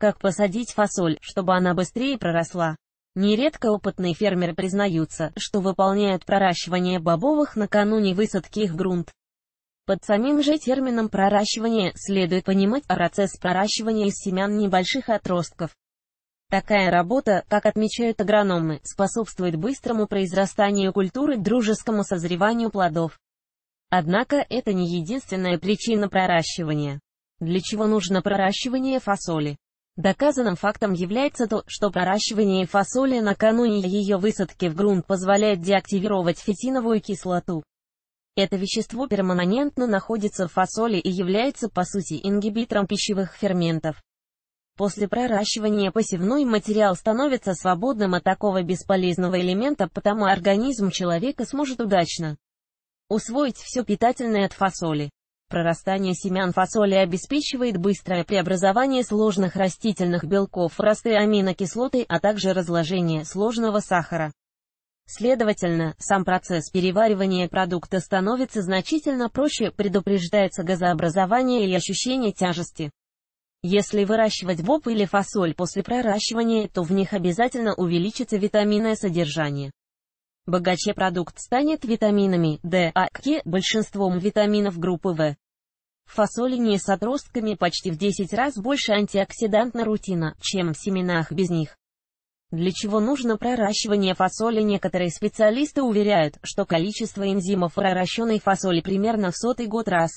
Как посадить фасоль, чтобы она быстрее проросла? Нередко опытные фермеры признаются, что выполняют проращивание бобовых накануне высадки их в грунт. Под самим же термином проращивание следует понимать процесс проращивания из семян небольших отростков. Такая работа, как отмечают агрономы, способствует быстрому произрастанию культуры, дружескому созреванию плодов. Однако это не единственная причина проращивания. Для чего нужно проращивание фасоли? Доказанным фактом является то, что проращивание фасоли накануне ее высадки в грунт позволяет деактивировать фитиновую кислоту. Это вещество перманентно находится в фасоли и является по сути ингибитором пищевых ферментов. После проращивания посевной материал становится свободным от такого бесполезного элемента, потому организм человека сможет удачно усвоить все питательное от фасоли. Прорастание семян фасоли обеспечивает быстрое преобразование сложных растительных белков в простые аминокислоты, а также разложение сложного сахара. Следовательно, сам процесс переваривания продукта становится значительно проще, предупреждается газообразование или ощущение тяжести. Если выращивать боб или фасоль после проращивания, то в них обязательно увеличится витаминное содержание. Богаче продукт станет витаминами D, А, К, большинством витаминов группы В. В фасолине с отростками почти в 10 раз больше антиоксидантно-рутина, чем в семенах без них. Для чего нужно проращивание фасоли? Некоторые специалисты уверяют, что количество энзимов проращенной фасоли примерно в сотый год раз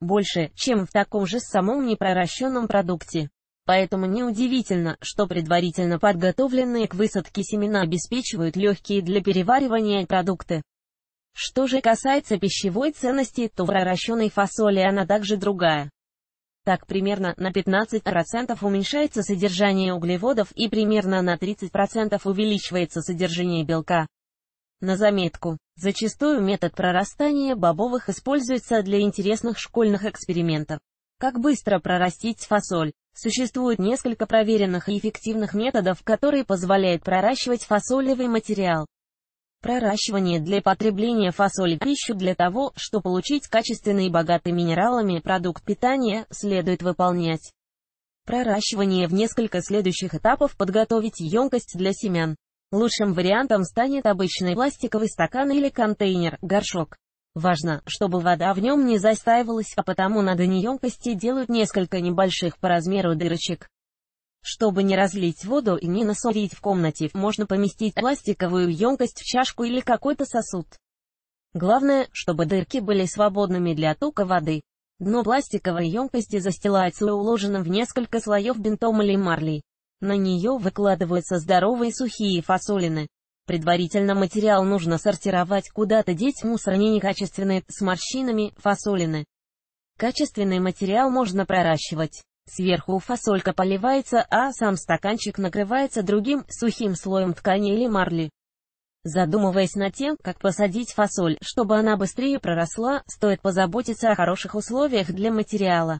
больше, чем в таком же самом непророщенном продукте. Поэтому неудивительно, что предварительно подготовленные к высадке семена обеспечивают легкие для переваривания продукты. Что же касается пищевой ценности, то в проращенной фасоли она также другая. Так примерно на 15% уменьшается содержание углеводов и примерно на 30% увеличивается содержание белка. На заметку, зачастую метод прорастания бобовых используется для интересных школьных экспериментов. Как быстро прорастить фасоль? Существует несколько проверенных и эффективных методов, которые позволяют проращивать фасолевый материал. Проращивание для потребления фасоли пищу а для того, чтобы получить качественный и богатый минералами продукт питания, следует выполнять. Проращивание в несколько следующих этапов подготовить емкость для семян. Лучшим вариантом станет обычный пластиковый стакан или контейнер, горшок. Важно, чтобы вода в нем не застаивалась, а потому на дне емкости делают несколько небольших по размеру дырочек. Чтобы не разлить воду и не насорить в комнате, можно поместить пластиковую емкость в чашку или какой-то сосуд. Главное, чтобы дырки были свободными для тока воды. Дно пластиковой емкости застилается уложенным в несколько слоев бинтом или марлей. На нее выкладываются здоровые сухие фасолины. Предварительно материал нужно сортировать, куда-то деть мусор не некачественный, с морщинами, фасолины. Качественный материал можно проращивать. Сверху фасолька поливается, а сам стаканчик накрывается другим, сухим слоем ткани или марли. Задумываясь над тем, как посадить фасоль, чтобы она быстрее проросла, стоит позаботиться о хороших условиях для материала.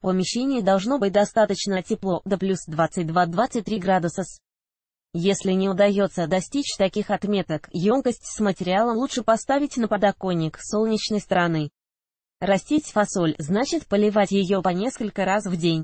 В помещении должно быть достаточно тепло, до плюс 22-23 градуса. Если не удается достичь таких отметок, емкость с материалом лучше поставить на подоконник солнечной стороны. Растить фасоль значит поливать ее по несколько раз в день.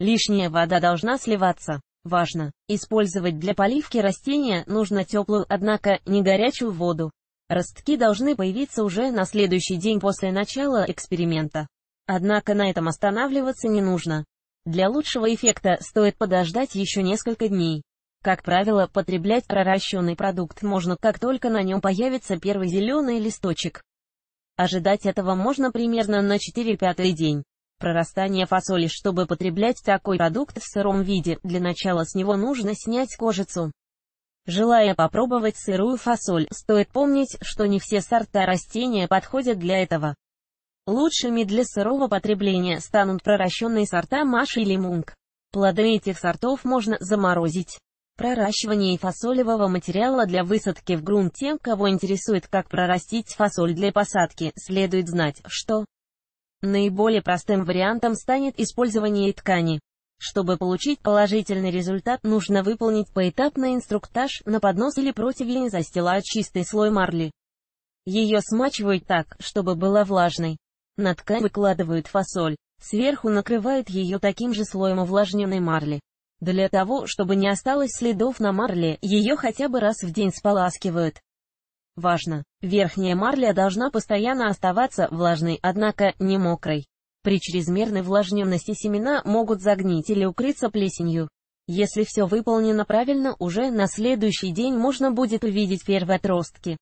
Лишняя вода должна сливаться. Важно, использовать для поливки растения нужно теплую, однако, не горячую воду. Ростки должны появиться уже на следующий день после начала эксперимента. Однако на этом останавливаться не нужно. Для лучшего эффекта стоит подождать еще несколько дней. Как правило, потреблять проращенный продукт можно, как только на нем появится первый зеленый листочек. Ожидать этого можно примерно на 4-5 день. Прорастание фасоли Чтобы потреблять такой продукт в сыром виде, для начала с него нужно снять кожицу. Желая попробовать сырую фасоль, стоит помнить, что не все сорта растения подходят для этого. Лучшими для сырого потребления станут проращенные сорта маш или мунг. Плоды этих сортов можно заморозить. Проращивание фасолевого материала для высадки в грунт тем, кого интересует, как прорастить фасоль для посадки, следует знать, что наиболее простым вариантом станет использование ткани. Чтобы получить положительный результат, нужно выполнить поэтапный инструктаж, на поднос или противень застилают чистый слой марли. Ее смачивают так, чтобы была влажной. На ткань выкладывают фасоль. Сверху накрывают ее таким же слоем увлажненной марли. Для того, чтобы не осталось следов на марле, ее хотя бы раз в день споласкивают. Важно! Верхняя марля должна постоянно оставаться влажной, однако не мокрой. При чрезмерной влажненности семена могут загнить или укрыться плесенью. Если все выполнено правильно, уже на следующий день можно будет увидеть первые отростки.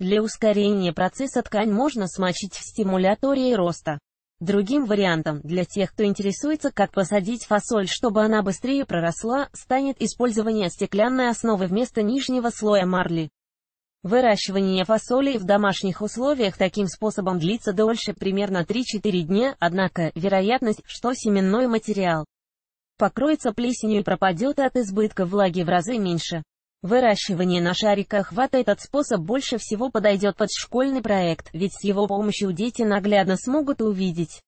Для ускорения процесса ткань можно смочить в стимуляторе роста. Другим вариантом для тех, кто интересуется, как посадить фасоль, чтобы она быстрее проросла, станет использование стеклянной основы вместо нижнего слоя марли. Выращивание фасоли в домашних условиях таким способом длится дольше, примерно 3-4 дня, однако, вероятность, что семенной материал покроется плесенью и пропадет от избытка влаги в разы меньше. Выращивание на шариках-ват этот способ больше всего подойдет под школьный проект, ведь с его помощью дети наглядно смогут увидеть,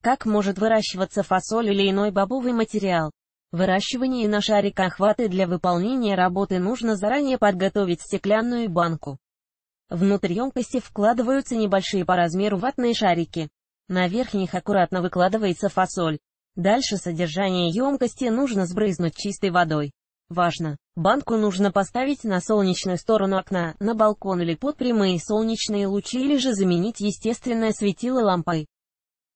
как может выращиваться фасоль или иной бобовый материал. Выращивание на шариках-ваты для выполнения работы нужно заранее подготовить стеклянную банку. Внутрь емкости вкладываются небольшие по размеру ватные шарики. На верхних аккуратно выкладывается фасоль. Дальше содержание емкости нужно сбрызнуть чистой водой. Важно! Банку нужно поставить на солнечную сторону окна, на балкон или под прямые солнечные лучи или же заменить естественное светило лампой.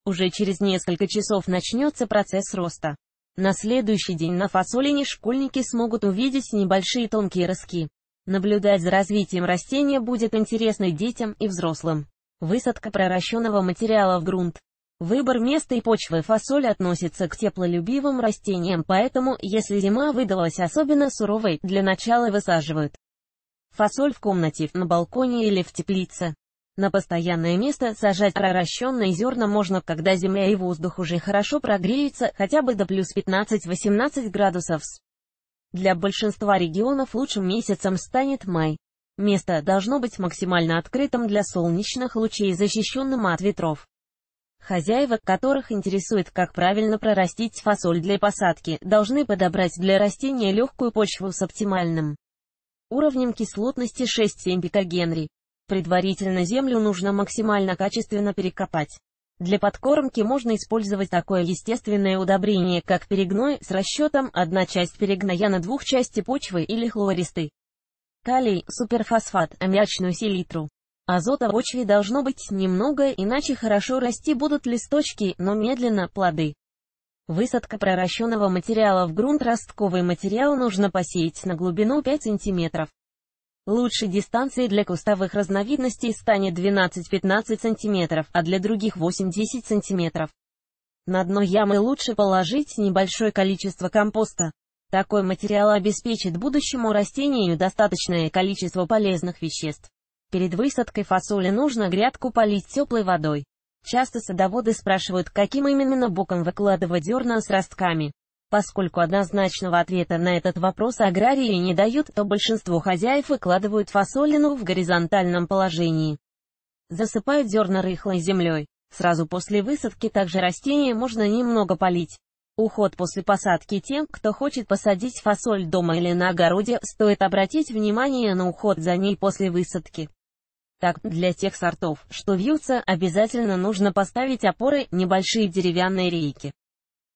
Уже через несколько часов начнется процесс роста. На следующий день на фасолине школьники смогут увидеть небольшие тонкие ростки. Наблюдать за развитием растения будет интересно детям и взрослым. Высадка проращенного материала в грунт. Выбор места и почвы фасоль относится к теплолюбивым растениям, поэтому, если зима выдалась особенно суровой, для начала высаживают фасоль в комнате, на балконе или в теплице. На постоянное место сажать проращенные зерна можно, когда земля и воздух уже хорошо прогреются, хотя бы до плюс 15-18 градусов. Для большинства регионов лучшим месяцем станет май. Место должно быть максимально открытым для солнечных лучей, защищенным от ветров. Хозяева, которых интересует, как правильно прорастить фасоль для посадки, должны подобрать для растения легкую почву с оптимальным уровнем кислотности 6-7 пикогенри. Предварительно землю нужно максимально качественно перекопать. Для подкормки можно использовать такое естественное удобрение, как перегной, с расчетом одна часть перегноя на двух части почвы или хлористы. Калий, суперфосфат, аммиачную селитру. Азота в почве должно быть немного, иначе хорошо расти будут листочки, но медленно плоды. Высадка проращенного материала в грунт ростковый материал нужно посеять на глубину 5 см. Лучшей дистанцией для кустовых разновидностей станет 12-15 см, а для других 8-10 см. На дно ямы лучше положить небольшое количество компоста. Такой материал обеспечит будущему растению достаточное количество полезных веществ. Перед высадкой фасоли нужно грядку полить теплой водой. Часто садоводы спрашивают, каким именно боком выкладывать зерна с ростками. Поскольку однозначного ответа на этот вопрос аграрии не дают, то большинство хозяев выкладывают фасолину в горизонтальном положении. Засыпают зерна рыхлой землей. Сразу после высадки также растения можно немного полить. Уход после посадки тем, кто хочет посадить фасоль дома или на огороде, стоит обратить внимание на уход за ней после высадки. Так, для тех сортов, что вьются, обязательно нужно поставить опоры, небольшие деревянные рейки.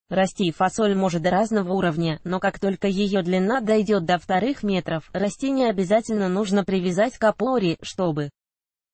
Расти фасоль может до разного уровня, но как только ее длина дойдет до вторых метров, растение обязательно нужно привязать к опоре, чтобы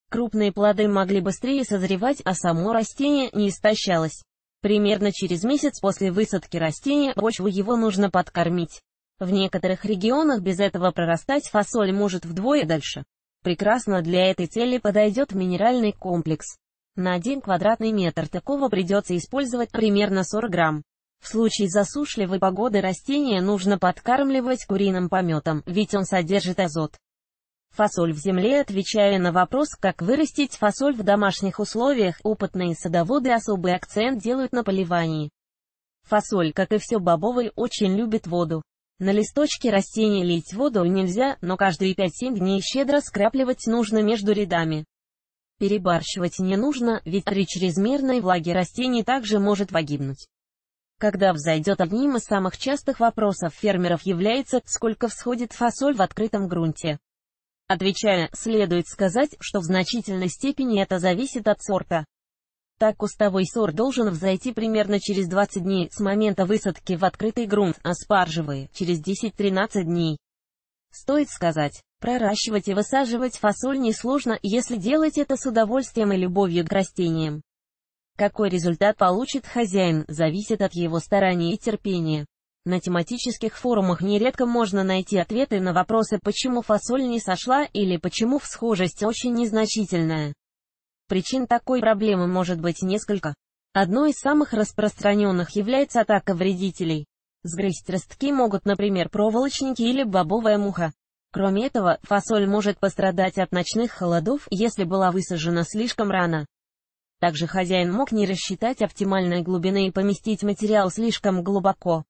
крупные плоды могли быстрее созревать, а само растение не истощалось. Примерно через месяц после высадки растения почву его нужно подкормить. В некоторых регионах без этого прорастать фасоль может вдвое дальше. Прекрасно для этой цели подойдет минеральный комплекс. На 1 квадратный метр такого придется использовать примерно 40 грамм. В случае засушливой погоды растения нужно подкармливать куриным пометом, ведь он содержит азот. Фасоль в земле Отвечая на вопрос, как вырастить фасоль в домашних условиях, опытные садоводы особый акцент делают на поливании. Фасоль, как и все бобовые, очень любит воду. На листочке растения лить воду нельзя, но каждые 5-7 дней щедро скрапливать нужно между рядами. Перебарщивать не нужно, ведь при чрезмерной влаге растение также может погибнуть. Когда взойдет одним из самых частых вопросов фермеров является, сколько всходит фасоль в открытом грунте. Отвечая, следует сказать, что в значительной степени это зависит от сорта. Так кустовой сор должен взойти примерно через 20 дней с момента высадки в открытый грунт, а спаржевые – через 10-13 дней. Стоит сказать, проращивать и высаживать фасоль несложно, если делать это с удовольствием и любовью к растениям. Какой результат получит хозяин, зависит от его стараний и терпения. На тематических форумах нередко можно найти ответы на вопросы «почему фасоль не сошла» или «почему всхожесть очень незначительная». Причин такой проблемы может быть несколько. Одной из самых распространенных является атака вредителей. Сгрызть ростки могут, например, проволочники или бобовая муха. Кроме этого, фасоль может пострадать от ночных холодов, если была высажена слишком рано. Также хозяин мог не рассчитать оптимальной глубины и поместить материал слишком глубоко.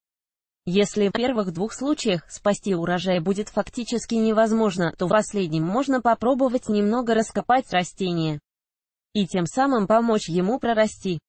Если в первых двух случаях спасти урожай будет фактически невозможно, то в последнем можно попробовать немного раскопать растение и тем самым помочь ему прорасти.